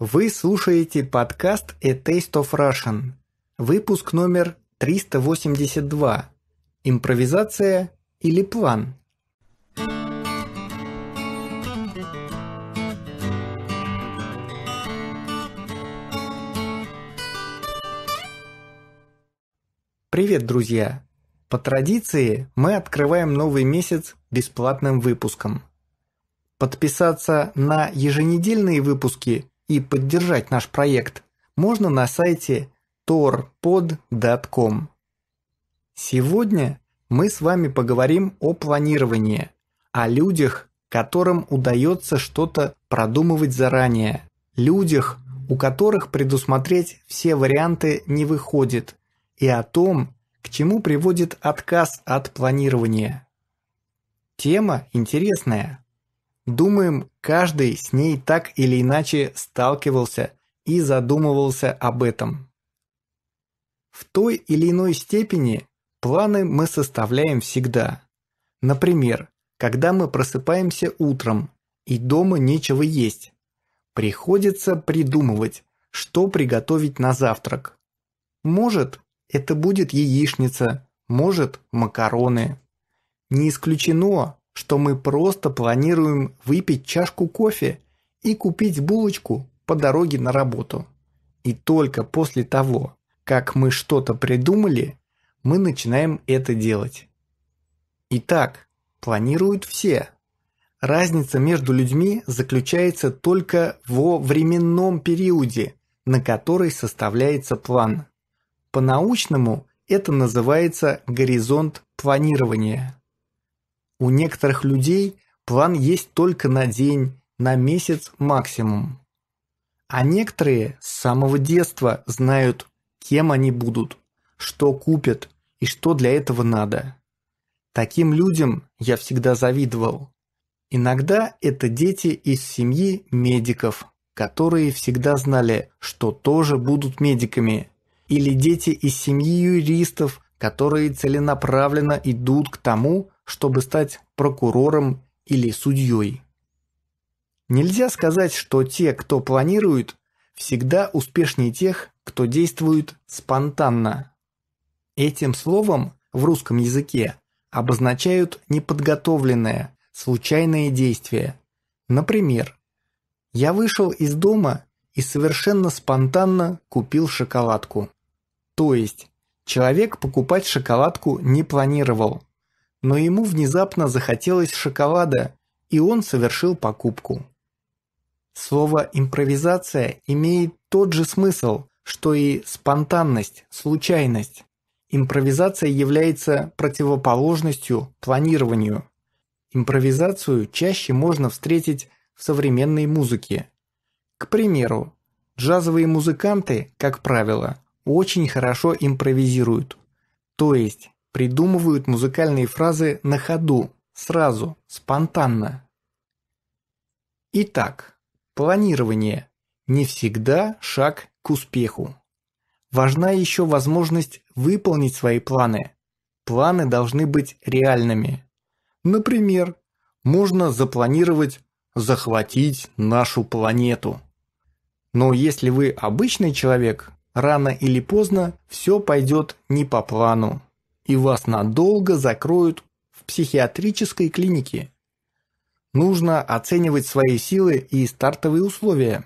Вы слушаете подкаст «A Taste of Russian», выпуск номер 382. Импровизация или план? Привет, друзья! По традиции мы открываем новый месяц бесплатным выпуском. Подписаться на еженедельные выпуски – и поддержать наш проект можно на сайте torpod.com. Сегодня мы с вами поговорим о планировании, о людях, которым удается что-то продумывать заранее, людях, у которых предусмотреть все варианты не выходит, и о том, к чему приводит отказ от планирования. Тема интересная, Думаем, каждый с ней так или иначе сталкивался и задумывался об этом. В той или иной степени планы мы составляем всегда. Например, когда мы просыпаемся утром и дома нечего есть, приходится придумывать, что приготовить на завтрак. Может, это будет яичница, может, макароны. Не исключено, что мы просто планируем выпить чашку кофе и купить булочку по дороге на работу. И только после того, как мы что-то придумали, мы начинаем это делать. Итак, планируют все. Разница между людьми заключается только во временном периоде, на который составляется план. По-научному это называется горизонт планирования. У некоторых людей план есть только на день, на месяц максимум. А некоторые с самого детства знают, кем они будут, что купят и что для этого надо. Таким людям я всегда завидовал. Иногда это дети из семьи медиков, которые всегда знали, что тоже будут медиками, или дети из семьи юристов, которые целенаправленно идут к тому, чтобы стать прокурором или судьей. Нельзя сказать, что те, кто планирует, всегда успешнее тех, кто действует спонтанно. Этим словом в русском языке обозначают неподготовленное, случайное действие. Например, я вышел из дома и совершенно спонтанно купил шоколадку. То есть, человек покупать шоколадку не планировал – но ему внезапно захотелось шоколада, и он совершил покупку. Слово «импровизация» имеет тот же смысл, что и спонтанность, случайность. Импровизация является противоположностью планированию. Импровизацию чаще можно встретить в современной музыке. К примеру, джазовые музыканты, как правило, очень хорошо импровизируют. То есть придумывают музыкальные фразы на ходу, сразу, спонтанно. Итак, планирование не всегда шаг к успеху. Важна еще возможность выполнить свои планы. Планы должны быть реальными. Например, можно запланировать захватить нашу планету. Но если вы обычный человек, рано или поздно все пойдет не по плану и вас надолго закроют в психиатрической клинике. Нужно оценивать свои силы и стартовые условия.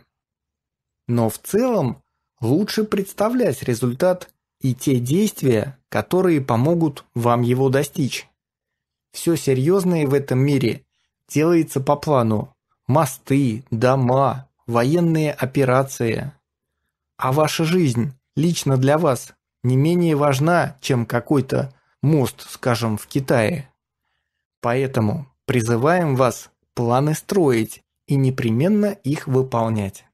Но в целом лучше представлять результат и те действия, которые помогут вам его достичь. Все серьезное в этом мире делается по плану. Мосты, дома, военные операции. А ваша жизнь лично для вас не менее важна, чем какой-то мост, скажем, в Китае. Поэтому призываем вас планы строить и непременно их выполнять.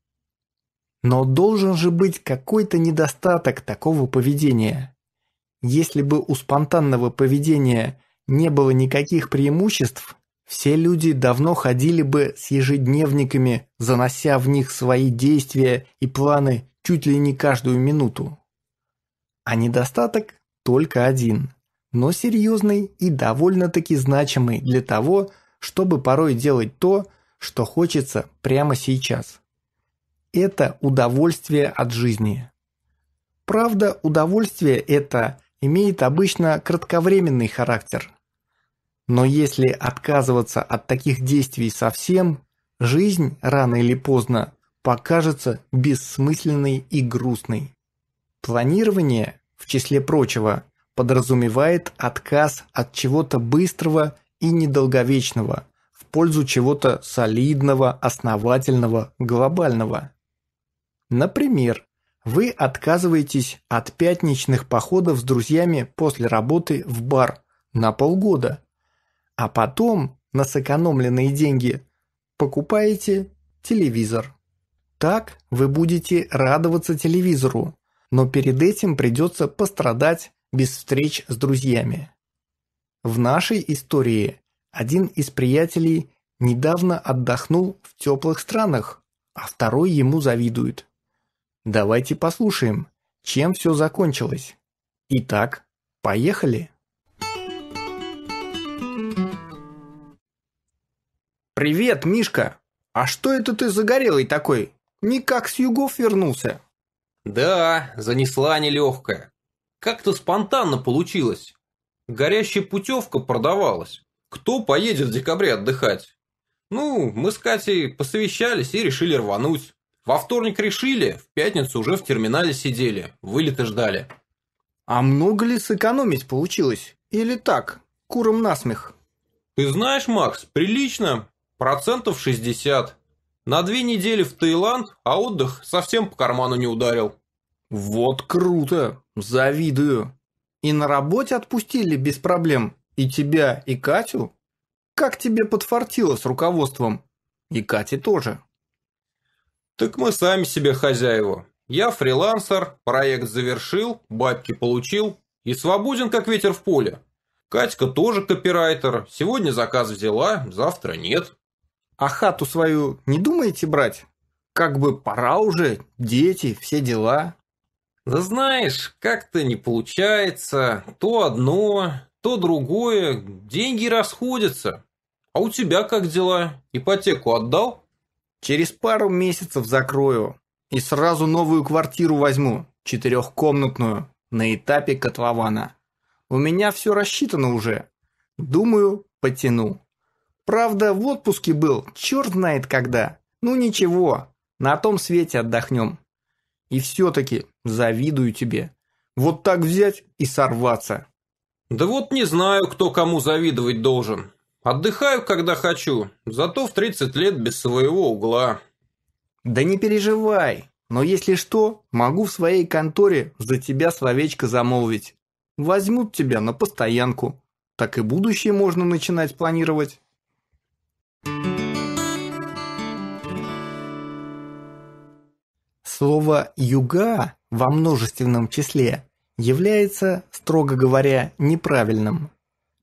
Но должен же быть какой-то недостаток такого поведения. Если бы у спонтанного поведения не было никаких преимуществ, все люди давно ходили бы с ежедневниками, занося в них свои действия и планы чуть ли не каждую минуту. А недостаток только один – но серьезный и довольно-таки значимый для того, чтобы порой делать то, что хочется прямо сейчас. Это удовольствие от жизни. Правда, удовольствие это имеет обычно кратковременный характер. Но если отказываться от таких действий совсем, жизнь рано или поздно покажется бессмысленной и грустной. Планирование, в числе прочего, подразумевает отказ от чего-то быстрого и недолговечного в пользу чего-то солидного, основательного, глобального. Например, вы отказываетесь от пятничных походов с друзьями после работы в бар на полгода, а потом на сэкономленные деньги покупаете телевизор. Так вы будете радоваться телевизору, но перед этим придется пострадать без встреч с друзьями. В нашей истории один из приятелей недавно отдохнул в теплых странах, а второй ему завидует. Давайте послушаем, чем все закончилось. Итак, поехали! «Привет, Мишка! А что это ты загорелый такой? Никак с югов вернулся?» «Да, занесла нелегкая. Как-то спонтанно получилось. Горящая путевка продавалась. Кто поедет в декабре отдыхать? Ну, мы с Катей посовещались и решили рвануть. Во вторник решили, в пятницу уже в терминале сидели, вылеты ждали. А много ли сэкономить получилось? Или так, куром насмех? Ты знаешь, Макс, прилично. Процентов 60. На две недели в Таиланд, а отдых совсем по карману не ударил. «Вот круто! Завидую! И на работе отпустили без проблем и тебя, и Катю? Как тебе подфартило с руководством? И Кате тоже». «Так мы сами себе хозяева. Я фрилансер, проект завершил, бабки получил и свободен, как ветер в поле. Катька тоже копирайтер, сегодня заказ взяла, завтра нет». «А хату свою не думаете брать? Как бы пора уже, дети, все дела». Да знаешь, как-то не получается. То одно, то другое. Деньги расходятся. А у тебя как дела? Ипотеку отдал? Через пару месяцев закрою. И сразу новую квартиру возьму. Четырехкомнатную. На этапе котлована. У меня все рассчитано уже. Думаю, потяну. Правда, в отпуске был, черт знает когда. Ну ничего, на том свете отдохнем. И все-таки завидую тебе. Вот так взять и сорваться. Да вот не знаю, кто кому завидовать должен. Отдыхаю, когда хочу, зато в 30 лет без своего угла. Да не переживай, но если что, могу в своей конторе за тебя словечко замолвить. Возьмут тебя на постоянку. Так и будущее можно начинать планировать. Слово «юга» во множественном числе является, строго говоря, неправильным.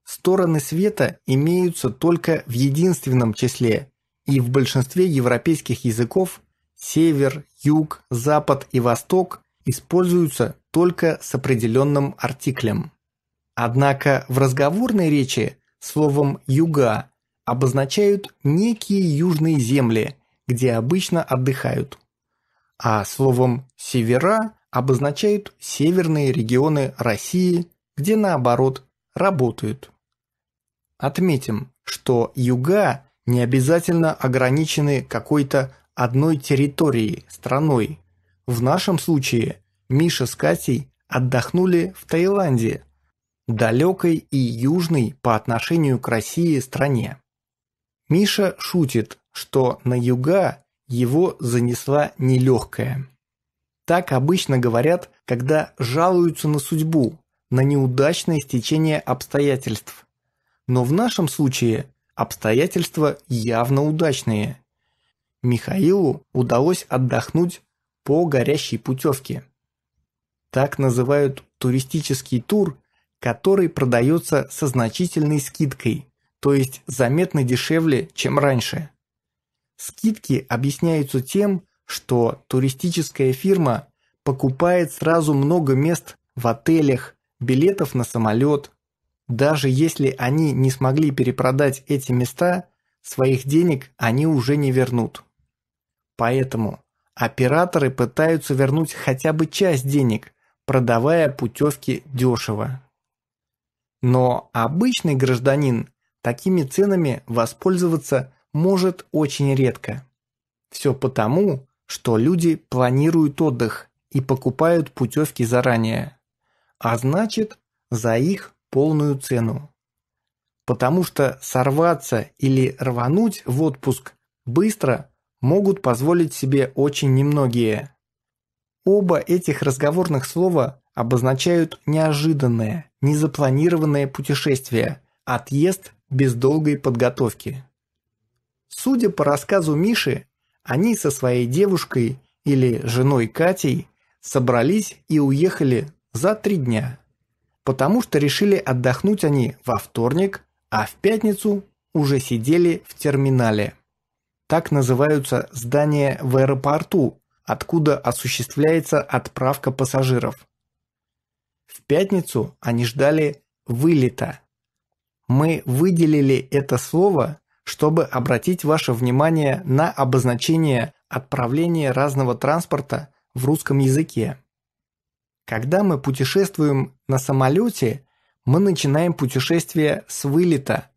Стороны света имеются только в единственном числе, и в большинстве европейских языков север, юг, запад и восток используются только с определенным артиклем. Однако в разговорной речи словом «юга» обозначают некие южные земли, где обычно отдыхают а словом «севера» обозначают северные регионы России, где наоборот работают. Отметим, что юга не обязательно ограничены какой-то одной территорией, страной. В нашем случае Миша с Катей отдохнули в Таиланде, далекой и южной по отношению к России стране. Миша шутит, что на юга его занесла нелегкая. Так обычно говорят, когда жалуются на судьбу, на неудачное стечение обстоятельств. Но в нашем случае обстоятельства явно удачные. Михаилу удалось отдохнуть по горящей путевке. Так называют туристический тур, который продается со значительной скидкой, то есть заметно дешевле, чем раньше. Скидки объясняются тем, что туристическая фирма покупает сразу много мест в отелях, билетов на самолет. Даже если они не смогли перепродать эти места, своих денег они уже не вернут. Поэтому операторы пытаются вернуть хотя бы часть денег, продавая путевки дешево. Но обычный гражданин такими ценами воспользоваться может очень редко. Все потому, что люди планируют отдых и покупают путевки заранее, а значит за их полную цену. Потому что сорваться или рвануть в отпуск быстро могут позволить себе очень немногие. Оба этих разговорных слова обозначают неожиданное, незапланированное путешествие, отъезд без долгой подготовки. Судя по рассказу Миши, они со своей девушкой или женой Катей собрались и уехали за три дня, потому что решили отдохнуть они во вторник, а в пятницу уже сидели в терминале. Так называются здания в аэропорту, откуда осуществляется отправка пассажиров. В пятницу они ждали вылета. Мы выделили это слово, чтобы обратить ваше внимание на обозначение отправления разного транспорта в русском языке. Когда мы путешествуем на самолете, мы начинаем путешествие с вылета,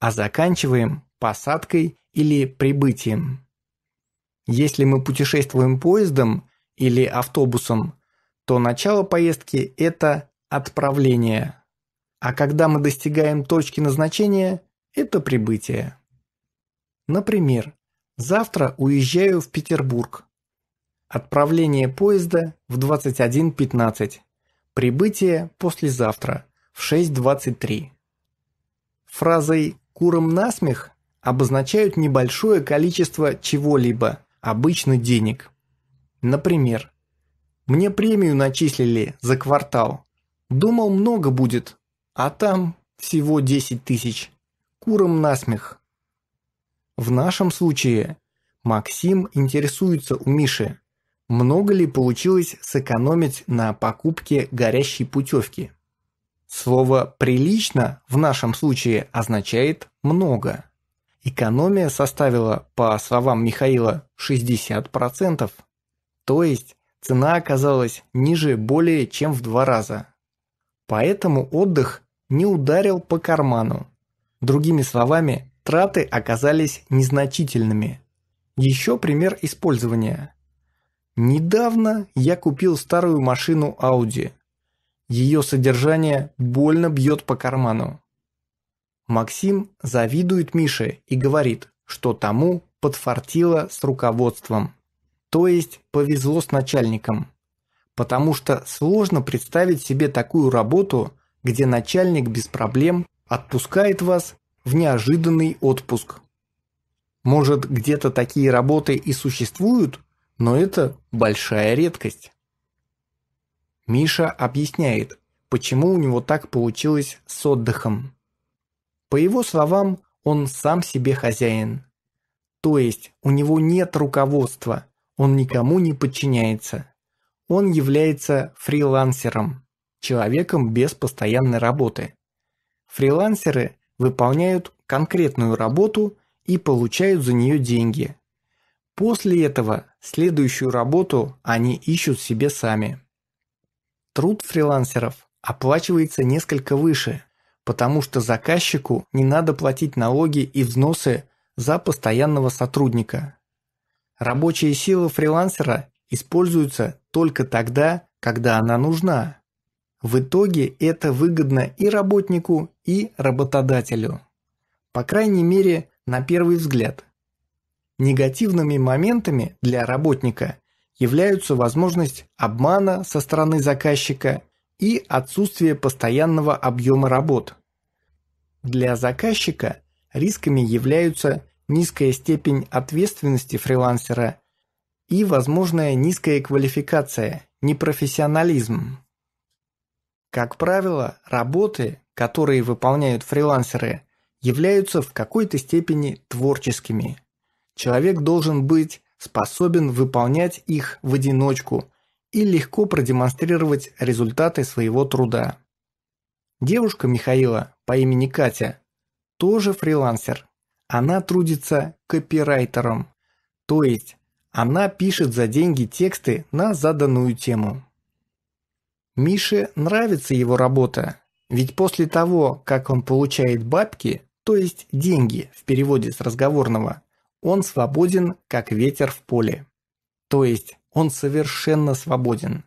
а заканчиваем посадкой или прибытием. Если мы путешествуем поездом или автобусом, то начало поездки – это отправление. А когда мы достигаем точки назначения – это прибытие. Например, завтра уезжаю в Петербург. Отправление поезда в 21.15. Прибытие послезавтра в 6.23. Фразой «куром насмех» обозначают небольшое количество чего-либо, обычно денег. Например, «Мне премию начислили за квартал. Думал, много будет, а там всего 10 тысяч. Куром насмех». В нашем случае Максим интересуется у Миши, много ли получилось сэкономить на покупке горящей путевки. Слово «прилично» в нашем случае означает «много». Экономия составила, по словам Михаила, 60%. То есть цена оказалась ниже более чем в два раза. Поэтому отдых не ударил по карману. Другими словами, траты оказались незначительными. Еще пример использования. Недавно я купил старую машину Audi. Ее содержание больно бьет по карману. Максим завидует Мише и говорит, что тому подфартило с руководством. То есть повезло с начальником. Потому что сложно представить себе такую работу, где начальник без проблем отпускает вас в неожиданный отпуск. Может, где-то такие работы и существуют, но это большая редкость. Миша объясняет, почему у него так получилось с отдыхом. По его словам, он сам себе хозяин. То есть у него нет руководства, он никому не подчиняется. Он является фрилансером, человеком без постоянной работы. Фрилансеры выполняют конкретную работу и получают за нее деньги. После этого следующую работу они ищут себе сами. Труд фрилансеров оплачивается несколько выше, потому что заказчику не надо платить налоги и взносы за постоянного сотрудника. Рабочая сила фрилансера используется только тогда, когда она нужна. В итоге это выгодно и работнику, и работодателю. По крайней мере, на первый взгляд. Негативными моментами для работника являются возможность обмана со стороны заказчика и отсутствие постоянного объема работ. Для заказчика рисками являются низкая степень ответственности фрилансера и возможная низкая квалификация, непрофессионализм. Как правило, работы, которые выполняют фрилансеры, являются в какой-то степени творческими. Человек должен быть способен выполнять их в одиночку и легко продемонстрировать результаты своего труда. Девушка Михаила по имени Катя тоже фрилансер. Она трудится копирайтером, то есть она пишет за деньги тексты на заданную тему. Мише нравится его работа, ведь после того, как он получает бабки, то есть деньги в переводе с разговорного, он свободен, как ветер в поле. То есть он совершенно свободен.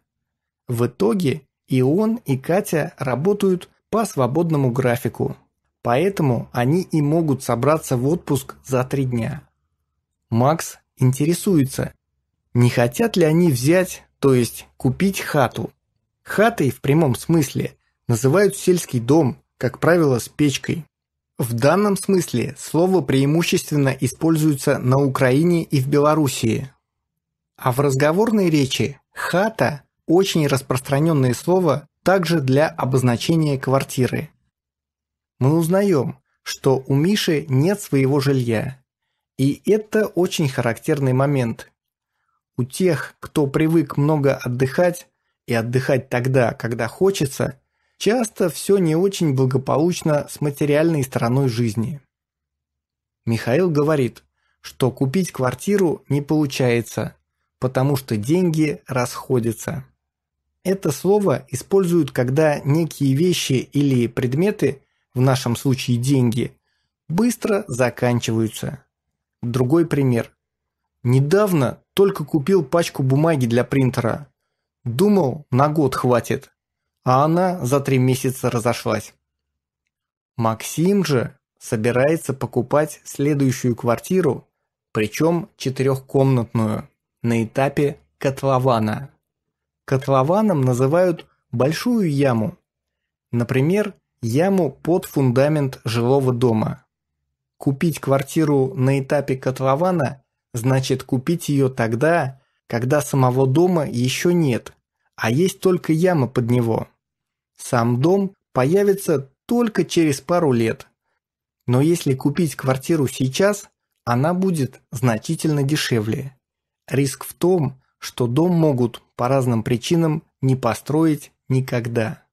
В итоге и он, и Катя работают по свободному графику. Поэтому они и могут собраться в отпуск за три дня. Макс интересуется, не хотят ли они взять, то есть купить хату Хатой в прямом смысле называют сельский дом, как правило, с печкой. В данном смысле слово преимущественно используется на Украине и в Белоруссии. А в разговорной речи «хата» – очень распространенное слово также для обозначения квартиры. Мы узнаем, что у Миши нет своего жилья. И это очень характерный момент. У тех, кто привык много отдыхать, и отдыхать тогда, когда хочется, часто все не очень благополучно с материальной стороной жизни. Михаил говорит, что купить квартиру не получается, потому что деньги расходятся. Это слово используют, когда некие вещи или предметы, в нашем случае деньги, быстро заканчиваются. Другой пример. Недавно только купил пачку бумаги для принтера. Думал, на год хватит, а она за три месяца разошлась. Максим же собирается покупать следующую квартиру, причем четырехкомнатную, на этапе котлована. Котлованом называют большую яму. Например, яму под фундамент жилого дома. Купить квартиру на этапе котлована значит купить ее тогда, когда самого дома еще нет, а есть только яма под него. Сам дом появится только через пару лет. Но если купить квартиру сейчас, она будет значительно дешевле. Риск в том, что дом могут по разным причинам не построить никогда.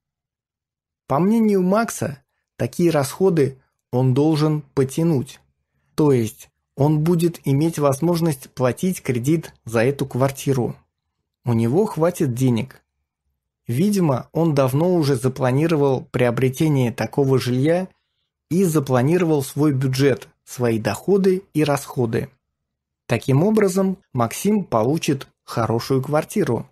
По мнению Макса, такие расходы он должен потянуть. То есть он будет иметь возможность платить кредит за эту квартиру. У него хватит денег. Видимо, он давно уже запланировал приобретение такого жилья и запланировал свой бюджет, свои доходы и расходы. Таким образом, Максим получит хорошую квартиру.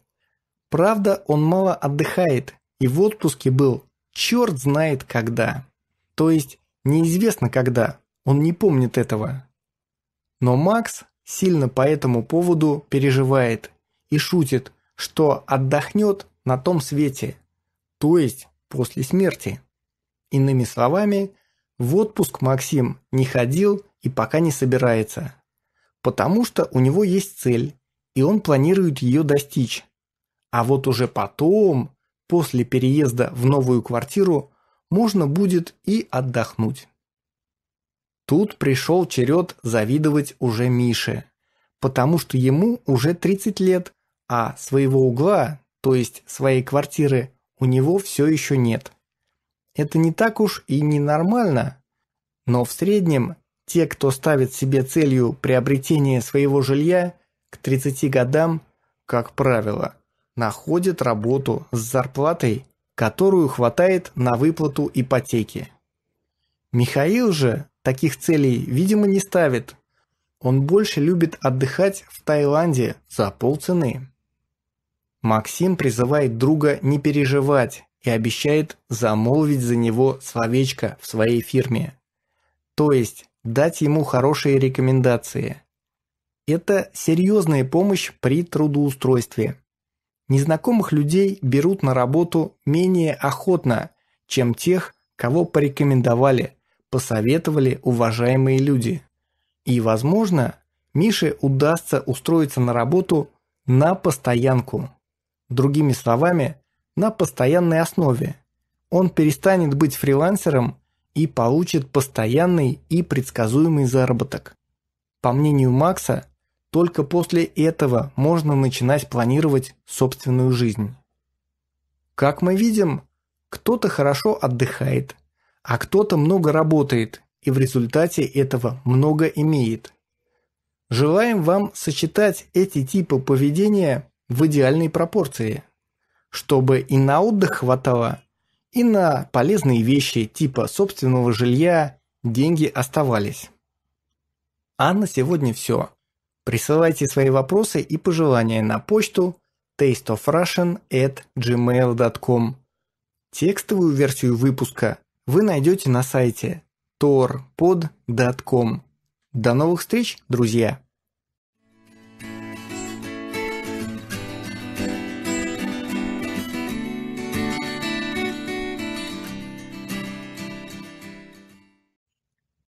Правда, он мало отдыхает и в отпуске был черт знает когда. То есть неизвестно когда, он не помнит этого. Но Макс сильно по этому поводу переживает и шутит, что отдохнет на том свете, то есть после смерти. Иными словами, в отпуск Максим не ходил и пока не собирается, потому что у него есть цель, и он планирует ее достичь. А вот уже потом, после переезда в новую квартиру, можно будет и отдохнуть. Тут пришел черед завидовать уже Мише, потому что ему уже 30 лет, а своего угла, то есть своей квартиры, у него все еще нет. Это не так уж и ненормально, но в среднем те, кто ставит себе целью приобретение своего жилья к 30 годам, как правило, находят работу с зарплатой, которую хватает на выплату ипотеки. Михаил же таких целей, видимо, не ставит. Он больше любит отдыхать в Таиланде за полцены. Максим призывает друга не переживать и обещает замолвить за него словечко в своей фирме. То есть дать ему хорошие рекомендации. Это серьезная помощь при трудоустройстве. Незнакомых людей берут на работу менее охотно, чем тех, кого порекомендовали, посоветовали уважаемые люди. И, возможно, Мише удастся устроиться на работу на постоянку. Другими словами, на постоянной основе. Он перестанет быть фрилансером и получит постоянный и предсказуемый заработок. По мнению Макса, только после этого можно начинать планировать собственную жизнь. Как мы видим, кто-то хорошо отдыхает, а кто-то много работает и в результате этого много имеет. Желаем вам сочетать эти типы поведения в идеальной пропорции, чтобы и на отдых хватало, и на полезные вещи типа собственного жилья деньги оставались. А на сегодня все. Присылайте свои вопросы и пожелания на почту tasteofrussian@gmail.com. Текстовую версию выпуска вы найдете на сайте torpod.com. До новых встреч, друзья!